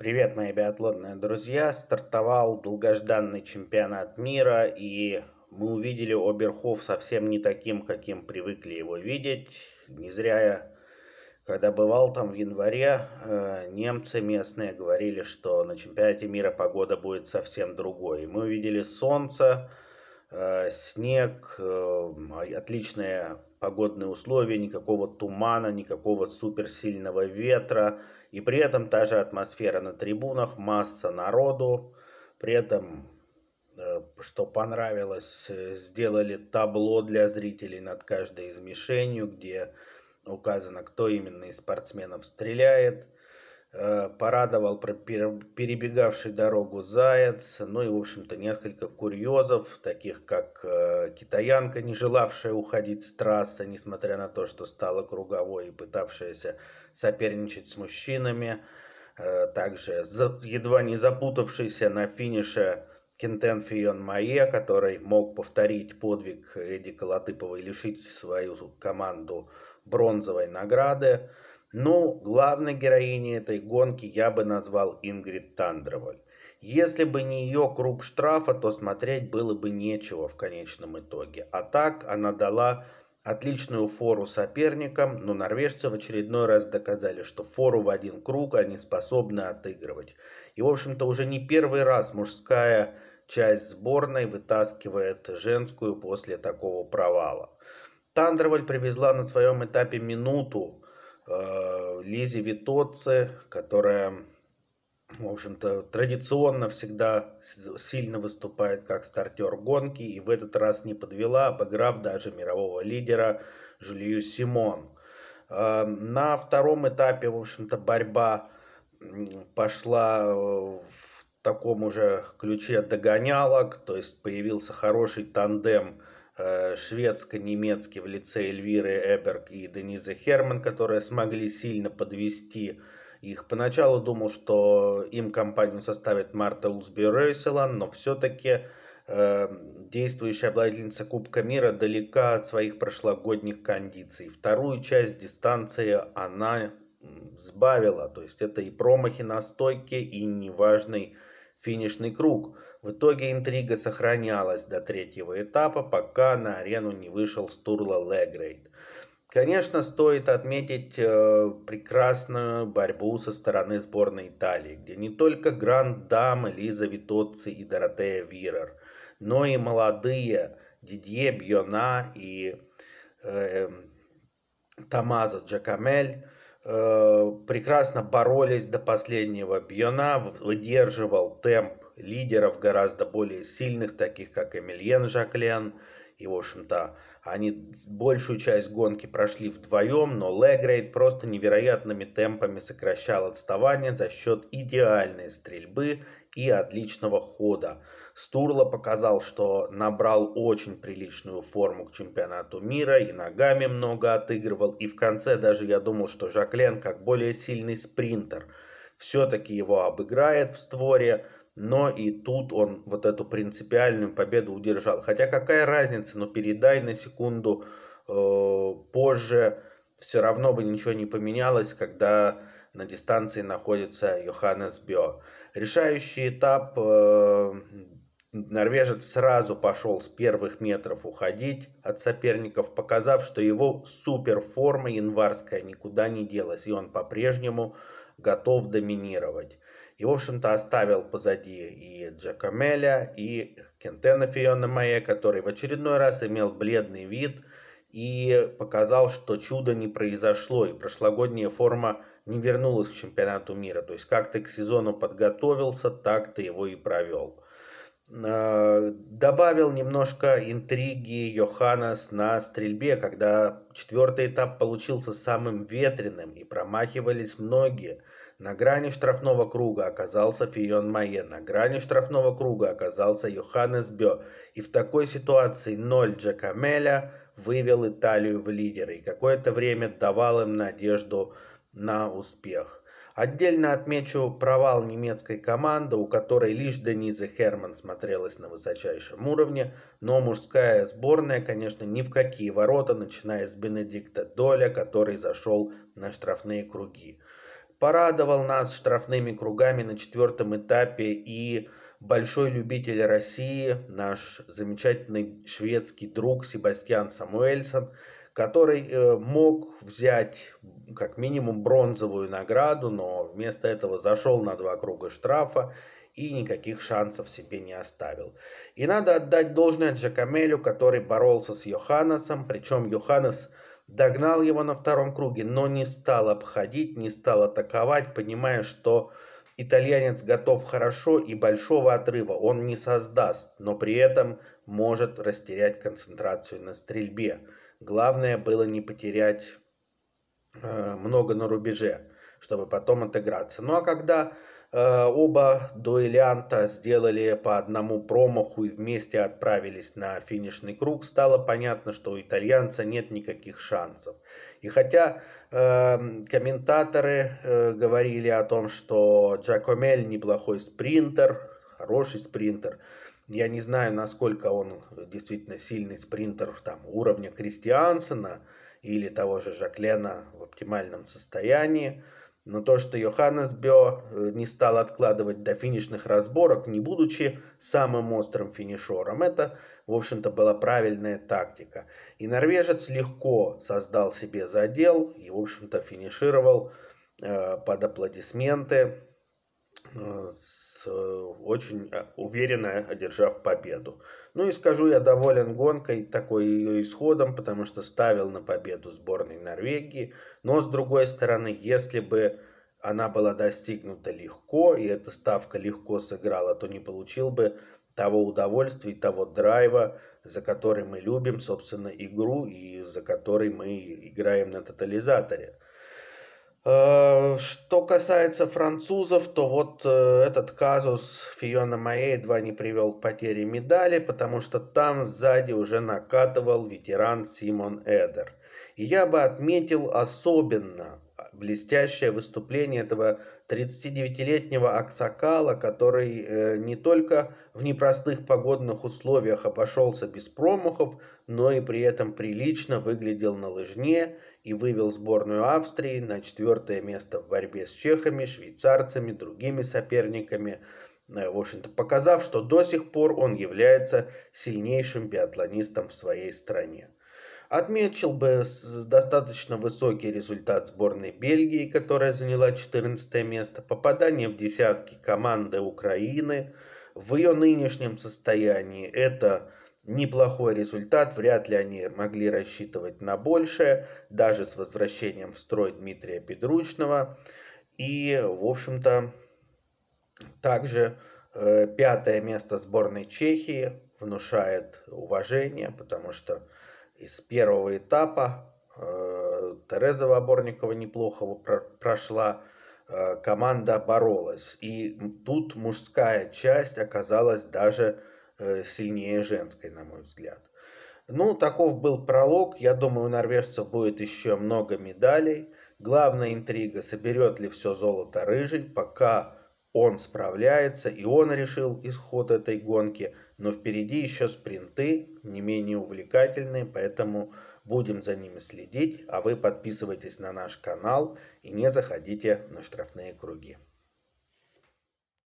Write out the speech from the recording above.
Привет, мои биатлонные друзья! Стартовал долгожданный чемпионат мира, и мы увидели Оберхоф совсем не таким, каким привыкли его видеть. Не зря я, когда бывал там в январе, э, немцы местные говорили, что на чемпионате мира погода будет совсем другой. Мы увидели солнце, Э, снег, эм, а, отличные погодные условия, никакого тумана, никакого суперсильного ветра. И при этом та же атмосфера на трибунах, масса народу. При этом, э, что понравилось, э, сделали табло для зрителей над каждой из мишенью, где указано, кто именно из спортсменов стреляет – Э, порадовал перебегавший дорогу заяц, ну и, в общем-то, несколько курьезов, таких как э, китаянка, не желавшая уходить с трассы, несмотря на то, что стала круговой и пытавшаяся соперничать с мужчинами. Э, также едва не запутавшийся на финише Кентен Фион Мае, который мог повторить подвиг Эдика Латыпова и лишить свою команду бронзовой награды. Но ну, главной героиней этой гонки я бы назвал Ингрид Тандроваль. Если бы не ее круг штрафа, то смотреть было бы нечего в конечном итоге. А так она дала отличную фору соперникам, но норвежцы в очередной раз доказали, что фору в один круг они способны отыгрывать. И, в общем-то, уже не первый раз мужская часть сборной вытаскивает женскую после такого провала. Тандерваль привезла на своем этапе минуту Э, Лизи Витоце, которая, в общем-то, традиционно всегда сильно выступает как стартер гонки и в этот раз не подвела, обыграв даже мирового лидера Жюлью Симон. Э, на втором этапе, в общем-то, борьба пошла э, в таком уже ключе догонялок, то есть появился хороший тандем – Э, шведско-немецкий в лице Эльвиры Эберг и Денизы Херман, которые смогли сильно подвести их. Поначалу думал, что им компанию составит Марта Улсбюрейселан, но все-таки э, действующая обладательница Кубка мира далека от своих прошлогодних кондиций. Вторую часть дистанции она сбавила, то есть это и промахи на стойке, и неважный финишный круг. В итоге интрига сохранялась до третьего этапа, пока на арену не вышел Стурла Легрейд. Конечно, стоит отметить э, прекрасную борьбу со стороны сборной Италии, где не только гранд-дамы Лиза Витоци и Доротея Вирер, но и молодые Дидье Бьона и э, эм, Тамазо Джакамель Э, прекрасно боролись до последнего. Бьона выдерживал темп лидеров гораздо более сильных, таких как Эмильен Жаклен. И, в общем-то, они большую часть гонки прошли вдвоем, но Легрейд просто невероятными темпами сокращал отставание за счет идеальной стрельбы и отличного хода. Стурло показал, что набрал очень приличную форму к чемпионату мира, и ногами много отыгрывал, и в конце даже я думал, что Жаклен, как более сильный спринтер, все-таки его обыграет в створе, но и тут он вот эту принципиальную победу удержал. Хотя какая разница, но ну передай на секунду э, позже, все равно бы ничего не поменялось, когда на дистанции находится Йоханнес Бео. Решающий этап э, норвежец сразу пошел с первых метров уходить от соперников, показав, что его суперформа январская никуда не делась, и он по-прежнему готов доминировать. И, в общем-то, оставил позади и Джакамеля, и Кентена Фиона Мае, который в очередной раз имел бледный вид – и показал, что чудо не произошло, и прошлогодняя форма не вернулась к чемпионату мира. То есть как ты к сезону подготовился, так ты его и провел. А, добавил немножко интриги Йоханнес на стрельбе, когда четвертый этап получился самым ветреным и промахивались многие. На грани штрафного круга оказался Фион Майе, на грани штрафного круга оказался Йоханнес Бе. И в такой ситуации ноль Джекамеля вывел Италию в лидеры и какое-то время давал им надежду на успех. Отдельно отмечу провал немецкой команды, у которой лишь Дениза Херман смотрелась на высочайшем уровне, но мужская сборная, конечно, ни в какие ворота, начиная с Бенедикта Доля, который зашел на штрафные круги. Порадовал нас штрафными кругами на четвертом этапе и большой любитель России, наш замечательный шведский друг Себастьян Самуэльсон, который э, мог взять как минимум бронзовую награду, но вместо этого зашел на два круга штрафа и никаких шансов себе не оставил. И надо отдать должное Джакамелю, который боролся с Йоханнесом, причем Йоханнес догнал его на втором круге, но не стал обходить, не стал атаковать, понимая, что итальянец готов хорошо и большого отрыва он не создаст, но при этом может растерять концентрацию на стрельбе. Главное было не потерять э, много на рубеже, чтобы потом отыграться. Ну а когда Э, оба дуэлянта сделали по одному промаху и вместе отправились на финишный круг. Стало понятно, что у итальянца нет никаких шансов. И хотя э, комментаторы э, говорили о том, что Джакомель неплохой спринтер, хороший спринтер, я не знаю, насколько он действительно сильный спринтер там, уровня Кристиансена или того же Жаклена в оптимальном состоянии. Но то, что Йоханнес Бео э, не стал откладывать до финишных разборок, не будучи самым острым финишером, это, в общем-то, была правильная тактика. И норвежец легко создал себе задел и, в общем-то, финишировал э, под аплодисменты э, с Э, очень э, уверенно одержав победу. Ну и скажу, я доволен гонкой, такой ее исходом, потому что ставил на победу сборной Норвегии. Но с другой стороны, если бы она была достигнута легко, и эта ставка легко сыграла, то не получил бы того удовольствия и того драйва, за который мы любим, собственно, игру и за который мы играем на тотализаторе. Э, что касается французов, то вот э, этот казус Фиона Мае едва не привел к потере медали, потому что там сзади уже накатывал ветеран Симон Эдер. И я бы отметил особенно блестящее выступление этого 39-летнего Аксакала, который э, не только в непростых погодных условиях обошелся без промахов, но и при этом прилично выглядел на лыжне и вывел сборную Австрии на четвертое место в борьбе с чехами, швейцарцами, другими соперниками, э, в общем-то показав, что до сих пор он является сильнейшим биатлонистом в своей стране. Отметил бы достаточно высокий результат сборной Бельгии, которая заняла 14 место, попадание в десятки команды Украины. В ее нынешнем состоянии это неплохой результат, вряд ли они могли рассчитывать на большее, даже с возвращением в строй Дмитрия Бедручного. И, в общем-то, также э, пятое место сборной Чехии внушает уважение, потому что из первого этапа. Э, Тереза Воборникова неплохо прошла, э, команда боролась. И тут мужская часть оказалась даже э, сильнее женской, на мой взгляд. Ну, таков был пролог. Я думаю, у норвежцев будет еще много медалей. Главная интрига, соберет ли все золото рыжий, пока он справляется, и он решил исход этой гонки – но впереди еще спринты, не менее увлекательные, поэтому будем за ними следить, а вы подписывайтесь на наш канал и не заходите на штрафные круги.